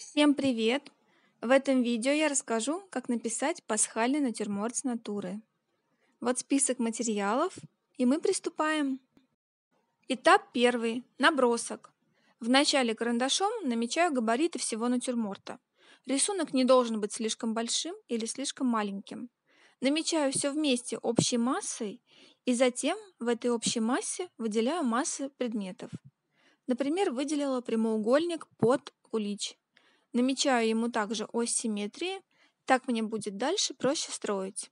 Всем привет! В этом видео я расскажу, как написать пасхальный натюрморт с натуры. Вот список материалов, и мы приступаем. Этап первый. Набросок. Вначале карандашом намечаю габариты всего натюрморта. Рисунок не должен быть слишком большим или слишком маленьким. Намечаю все вместе общей массой и затем в этой общей массе выделяю массы предметов. Например, выделила прямоугольник под кулич Намечаю ему также ось симметрии, так мне будет дальше проще строить.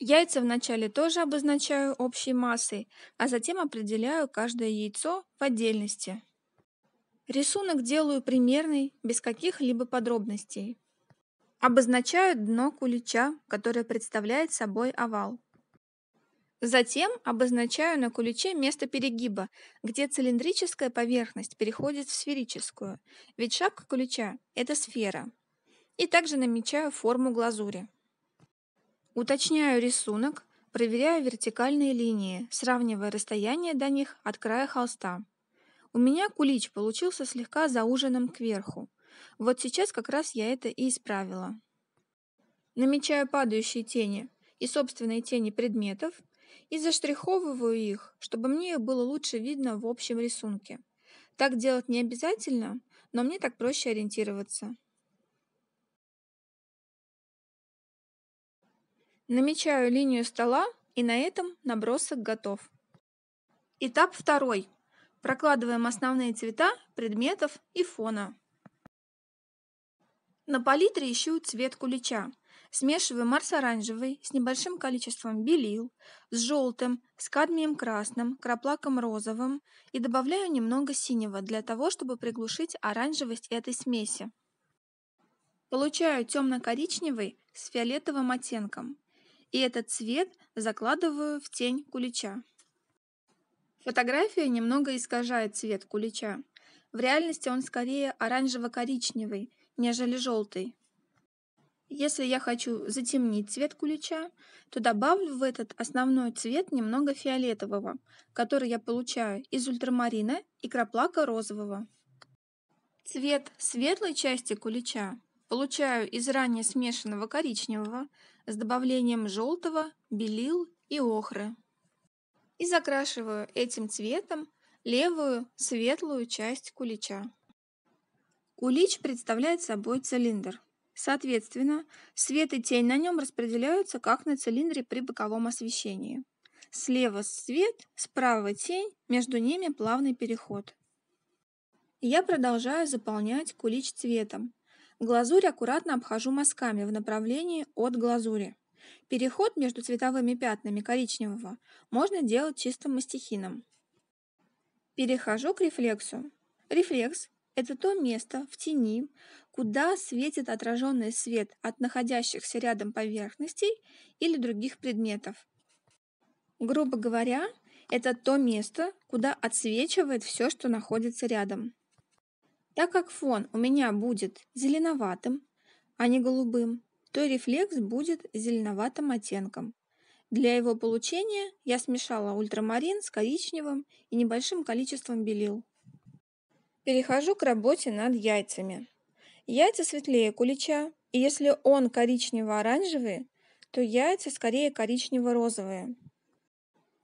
Яйца вначале тоже обозначаю общей массой, а затем определяю каждое яйцо в отдельности. Рисунок делаю примерный, без каких-либо подробностей. Обозначаю дно кулича, которое представляет собой овал. Затем обозначаю на куличе место перегиба, где цилиндрическая поверхность переходит в сферическую, ведь шапка кулича – это сфера. И также намечаю форму глазури. Уточняю рисунок, проверяю вертикальные линии, сравнивая расстояние до них от края холста. У меня кулич получился слегка зауженным кверху. Вот сейчас как раз я это и исправила. Намечаю падающие тени и собственные тени предметов – и заштриховываю их, чтобы мне их было лучше видно в общем рисунке. Так делать не обязательно, но мне так проще ориентироваться. Намечаю линию стола, и на этом набросок готов. Этап второй. Прокладываем основные цвета предметов и фона. На палитре ищу цвет кулича. Смешиваю марс оранжевый с небольшим количеством белил, с желтым, с кадмием красным, краплаком розовым и добавляю немного синего для того, чтобы приглушить оранжевость этой смеси. Получаю темно-коричневый с фиолетовым оттенком. И этот цвет закладываю в тень кулича. Фотография немного искажает цвет кулича. В реальности он скорее оранжево-коричневый, нежели желтый. Если я хочу затемнить цвет кулича, то добавлю в этот основной цвет немного фиолетового, который я получаю из ультрамарина и краплака розового. Цвет светлой части кулича получаю из ранее смешанного коричневого с добавлением желтого, белил и охры. И закрашиваю этим цветом левую светлую часть кулича. Кулич представляет собой цилиндр, Соответственно, свет и тень на нем распределяются, как на цилиндре при боковом освещении. Слева свет, справа тень, между ними плавный переход. Я продолжаю заполнять кулич цветом. Глазурь аккуратно обхожу мазками в направлении от глазури. Переход между цветовыми пятнами коричневого можно делать чистым мастихином. Перехожу к рефлексу. Рефлекс это то место в тени, куда светит отраженный свет от находящихся рядом поверхностей или других предметов. Грубо говоря, это то место, куда отсвечивает все, что находится рядом. Так как фон у меня будет зеленоватым, а не голубым, то рефлекс будет зеленоватым оттенком. Для его получения я смешала ультрамарин с коричневым и небольшим количеством белил. Перехожу к работе над яйцами. Яйца светлее кулича, и если он коричнево-оранжевый, то яйца скорее коричнево-розовые.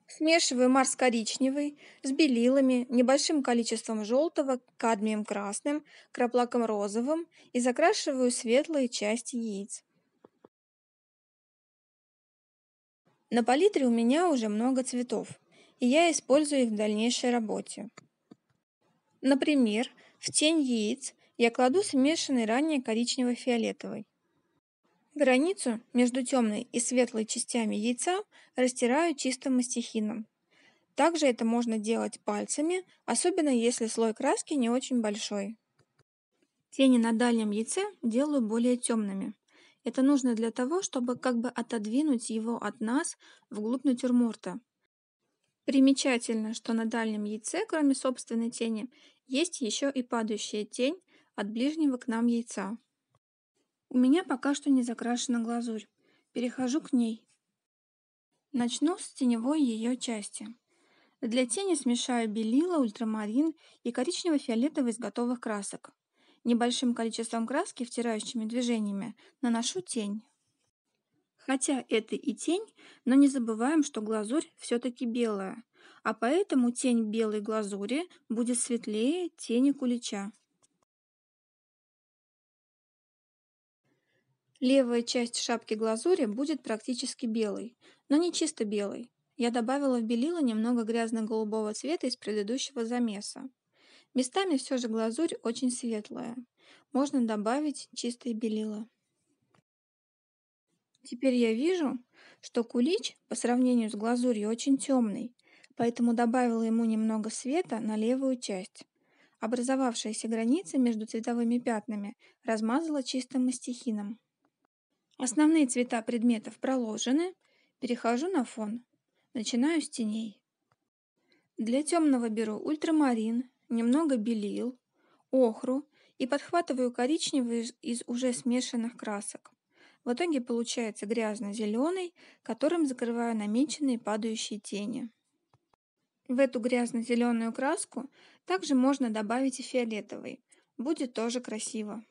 Смешиваю марс коричневый с белилами, небольшим количеством желтого, кадмием красным, краплаком розовым и закрашиваю светлые части яиц. На палитре у меня уже много цветов, и я использую их в дальнейшей работе. Например, в тень яиц я кладу смешанный ранее коричнево-фиолетовый. Границу между темной и светлой частями яйца растираю чистым мастихином. Также это можно делать пальцами, особенно если слой краски не очень большой. Тени на дальнем яйце делаю более темными. Это нужно для того, чтобы как бы отодвинуть его от нас вглубь натюрморта, Примечательно, что на дальнем яйце, кроме собственной тени, есть еще и падающая тень от ближнего к нам яйца. У меня пока что не закрашена глазурь. Перехожу к ней. Начну с теневой ее части. Для тени смешаю белила, ультрамарин и коричнево-фиолетовый из готовых красок. Небольшим количеством краски, втирающими движениями, наношу тень. Хотя это и тень, но не забываем, что глазурь все-таки белая, а поэтому тень белой глазури будет светлее тени кулича. Левая часть шапки глазури будет практически белой, но не чисто белой. Я добавила в белило немного грязно-голубого цвета из предыдущего замеса. Местами все же глазурь очень светлая. Можно добавить чистое белило. Теперь я вижу, что кулич по сравнению с глазурью очень темный, поэтому добавила ему немного света на левую часть. Образовавшаяся граница между цветовыми пятнами размазала чистым мастихином. Основные цвета предметов проложены. Перехожу на фон. Начинаю с теней. Для темного беру ультрамарин, немного белил, охру и подхватываю коричневый из уже смешанных красок. В итоге получается грязно-зеленый, которым закрываю намеченные падающие тени. В эту грязно-зеленую краску также можно добавить и фиолетовый. Будет тоже красиво.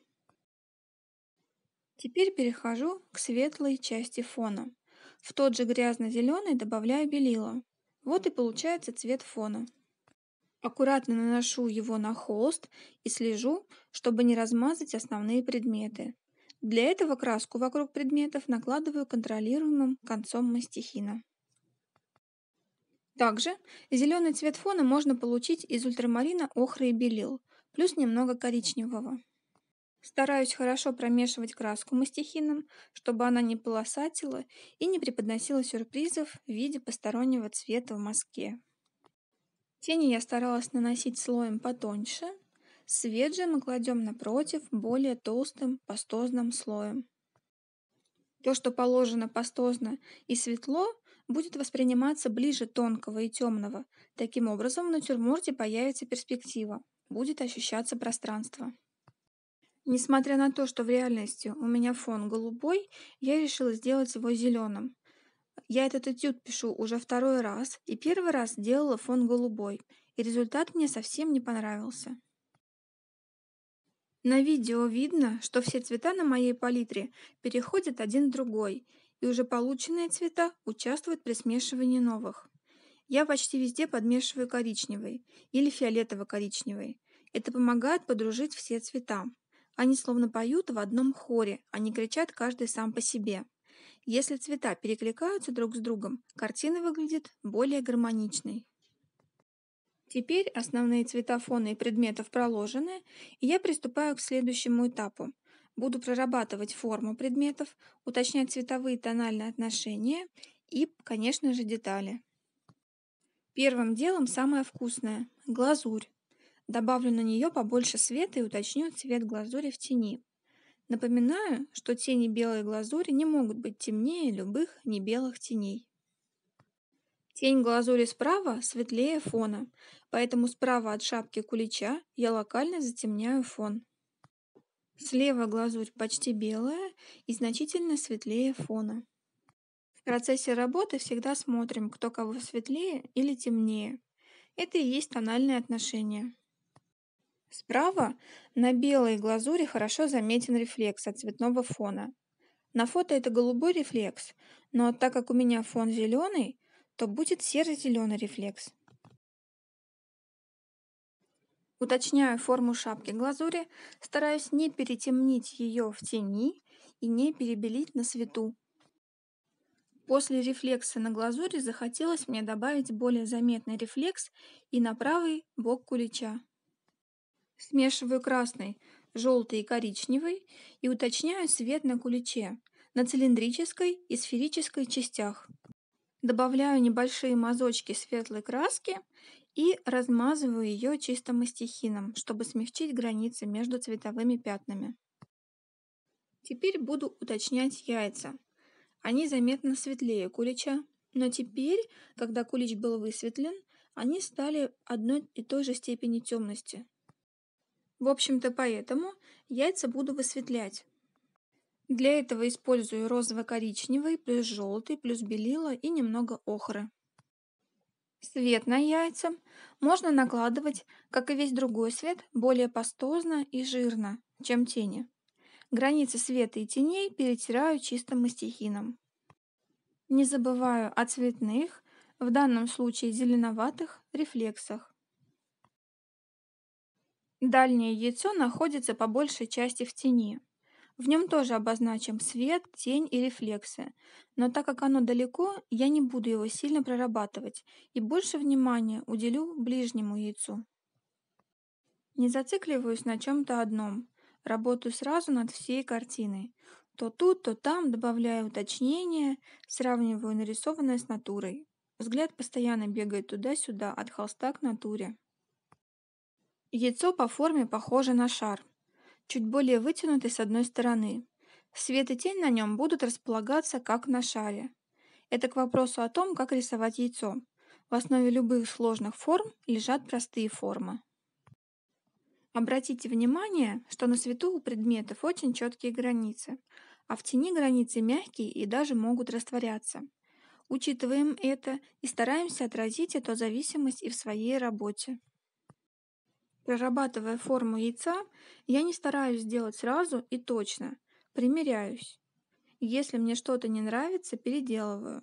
Теперь перехожу к светлой части фона. В тот же грязно-зеленый добавляю белила. Вот и получается цвет фона. Аккуратно наношу его на холст и слежу, чтобы не размазать основные предметы. Для этого краску вокруг предметов накладываю контролируемым концом мастихина. Также зеленый цвет фона можно получить из ультрамарина, охры и белил, плюс немного коричневого. Стараюсь хорошо промешивать краску мастихином, чтобы она не полосатила и не преподносила сюрпризов в виде постороннего цвета в мазке. Тени я старалась наносить слоем потоньше – Свет же мы кладем напротив более толстым пастозным слоем. То, что положено пастозно и светло, будет восприниматься ближе тонкого и темного. Таким образом, в натюрморте появится перспектива, будет ощущаться пространство. Несмотря на то, что в реальности у меня фон голубой, я решила сделать его зеленым. Я этот этюд пишу уже второй раз, и первый раз делала фон голубой, и результат мне совсем не понравился. На видео видно, что все цвета на моей палитре переходят один в другой, и уже полученные цвета участвуют при смешивании новых. Я почти везде подмешиваю коричневый или фиолетово-коричневый. Это помогает подружить все цвета. Они словно поют в одном хоре, они кричат каждый сам по себе. Если цвета перекликаются друг с другом, картина выглядит более гармоничной. Теперь основные цвета фона и предметов проложены, и я приступаю к следующему этапу. Буду прорабатывать форму предметов, уточнять цветовые и тональные отношения и, конечно же, детали. Первым делом самое вкусное – глазурь. Добавлю на нее побольше света и уточню цвет глазури в тени. Напоминаю, что тени белой глазури не могут быть темнее любых небелых теней. Тень глазури справа светлее фона, поэтому справа от шапки кулича я локально затемняю фон. Слева глазурь почти белая и значительно светлее фона. В процессе работы всегда смотрим, кто кого светлее или темнее. Это и есть тональные отношения. Справа на белой глазури хорошо заметен рефлекс от цветного фона. На фото это голубой рефлекс, но так как у меня фон зеленый, то будет серо-зеленый рефлекс. Уточняю форму шапки глазури, стараюсь не перетемнить ее в тени и не перебелить на свету. После рефлекса на глазури захотелось мне добавить более заметный рефлекс и на правый бок кулича. Смешиваю красный, желтый и коричневый и уточняю цвет на куличе, на цилиндрической и сферической частях. Добавляю небольшие мазочки светлой краски и размазываю ее чисто мастихином, чтобы смягчить границы между цветовыми пятнами. Теперь буду уточнять яйца. Они заметно светлее кулича, но теперь, когда кулич был высветлен, они стали одной и той же степени темности. В общем-то поэтому яйца буду высветлять. Для этого использую розово-коричневый, плюс желтый, плюс белила и немного охры. Свет на яйца можно накладывать, как и весь другой свет, более пастозно и жирно, чем тени. Границы света и теней перетираю чистым мастихином. Не забываю о цветных, в данном случае зеленоватых, рефлексах. Дальнее яйцо находится по большей части в тени. В нем тоже обозначим свет, тень и рефлексы, но так как оно далеко, я не буду его сильно прорабатывать и больше внимания уделю ближнему яйцу. Не зацикливаюсь на чем-то одном, работаю сразу над всей картиной. То тут, то там добавляю уточнения, сравниваю нарисованное с натурой. Взгляд постоянно бегает туда-сюда, от холста к натуре. Яйцо по форме похоже на шар, чуть более вытянутый с одной стороны. Свет и тень на нем будут располагаться как на шаре. Это к вопросу о том, как рисовать яйцо. В основе любых сложных форм лежат простые формы. Обратите внимание, что на свету у предметов очень четкие границы, а в тени границы мягкие и даже могут растворяться. Учитываем это и стараемся отразить эту зависимость и в своей работе. Прорабатывая форму яйца, я не стараюсь сделать сразу и точно. Примеряюсь. Если мне что-то не нравится, переделываю.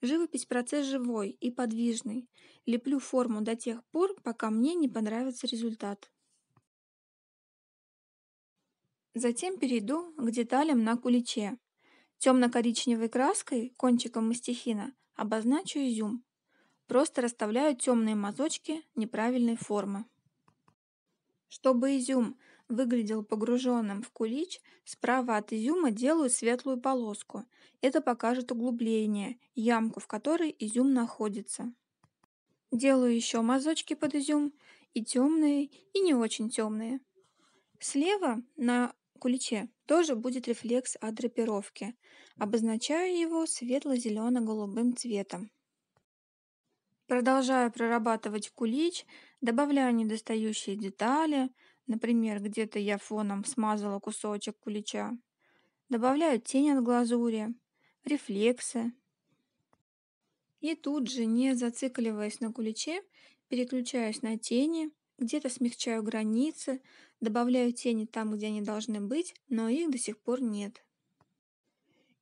Живопись – процесс живой и подвижный. Леплю форму до тех пор, пока мне не понравится результат. Затем перейду к деталям на куличе. Темно-коричневой краской, кончиком мастихина, обозначу изюм. Просто расставляю темные мазочки неправильной формы. Чтобы изюм выглядел погруженным в кулич, справа от изюма делают светлую полоску. Это покажет углубление, ямку, в которой изюм находится. Делаю еще мазочки под изюм, и темные, и не очень темные. Слева на куличе тоже будет рефлекс от драпировки. Обозначаю его светло-зелено-голубым цветом. Продолжаю прорабатывать кулич, добавляю недостающие детали, например, где-то я фоном смазала кусочек кулича. Добавляю тень от глазури, рефлексы. И тут же, не зацикливаясь на куличе, переключаюсь на тени, где-то смягчаю границы, добавляю тени там, где они должны быть, но их до сих пор нет.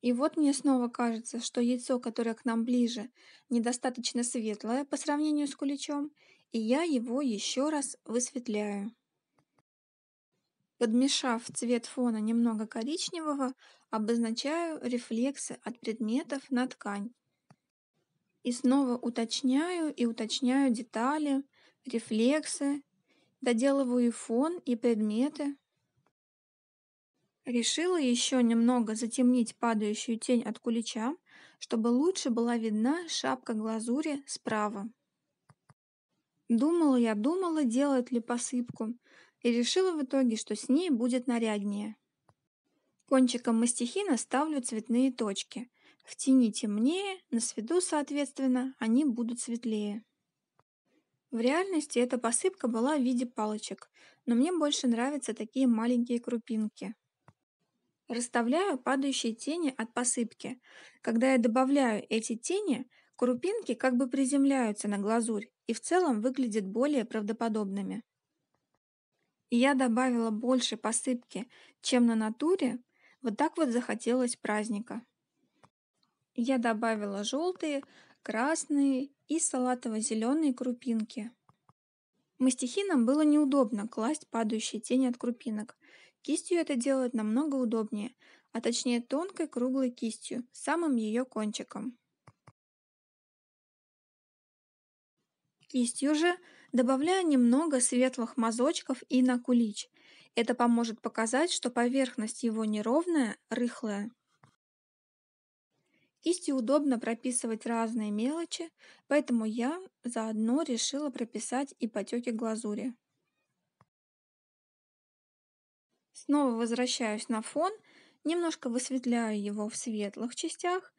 И вот мне снова кажется, что яйцо, которое к нам ближе, недостаточно светлое по сравнению с куличом, и я его еще раз высветляю. Подмешав цвет фона немного коричневого, обозначаю рефлексы от предметов на ткань. И снова уточняю и уточняю детали, рефлексы, доделываю фон и предметы. Решила еще немного затемнить падающую тень от кулича, чтобы лучше была видна шапка глазури справа. Думала я, думала, делать ли посыпку, и решила в итоге, что с ней будет наряднее. Кончиком мастихина ставлю цветные точки. В тени темнее, на свету, соответственно, они будут светлее. В реальности эта посыпка была в виде палочек, но мне больше нравятся такие маленькие крупинки расставляю падающие тени от посыпки. Когда я добавляю эти тени, крупинки как бы приземляются на глазурь и в целом выглядят более правдоподобными. Я добавила больше посыпки, чем на натуре, вот так вот захотелось праздника. Я добавила желтые, красные и салатово-зеленые крупинки. Мастихинам было неудобно класть падающие тени от крупинок, Кистью это делают намного удобнее, а точнее тонкой круглой кистью, самым ее кончиком. Кистью же добавляю немного светлых мазочков и на кулич. Это поможет показать, что поверхность его неровная, рыхлая. Кистью удобно прописывать разные мелочи, поэтому я заодно решила прописать и потеки глазури. Снова возвращаюсь на фон, немножко высветляю его в светлых частях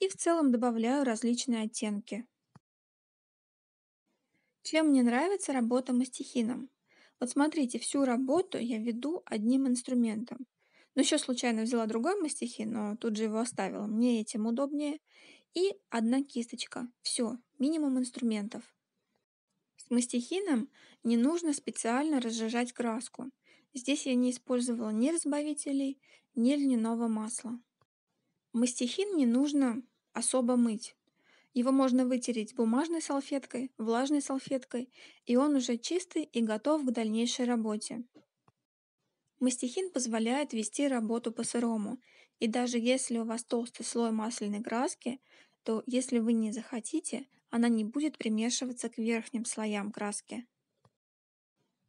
и в целом добавляю различные оттенки. Чем мне нравится работа мастихином? Вот смотрите, всю работу я веду одним инструментом. Но ну, еще случайно взяла другой мастихин, но тут же его оставила. Мне этим удобнее. И одна кисточка. Все, минимум инструментов. С мастихином не нужно специально разжижать краску. Здесь я не использовала ни разбавителей, ни льняного масла. Мастихин не нужно особо мыть. Его можно вытереть бумажной салфеткой, влажной салфеткой, и он уже чистый и готов к дальнейшей работе. Мастихин позволяет вести работу по сырому, и даже если у вас толстый слой масляной краски, то если вы не захотите, она не будет примешиваться к верхним слоям краски.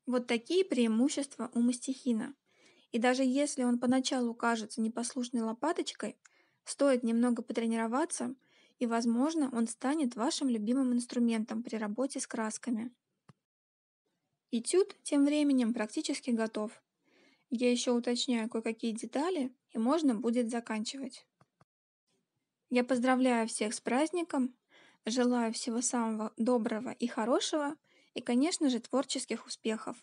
Вот такие преимущества у мастихина. И даже если он поначалу кажется непослушной лопаточкой, стоит немного потренироваться, и, возможно, он станет вашим любимым инструментом при работе с красками. Этюд тем временем практически готов. Я еще уточняю кое-какие детали, и можно будет заканчивать. Я поздравляю всех с праздником, желаю всего самого доброго и хорошего, и, конечно же, творческих успехов.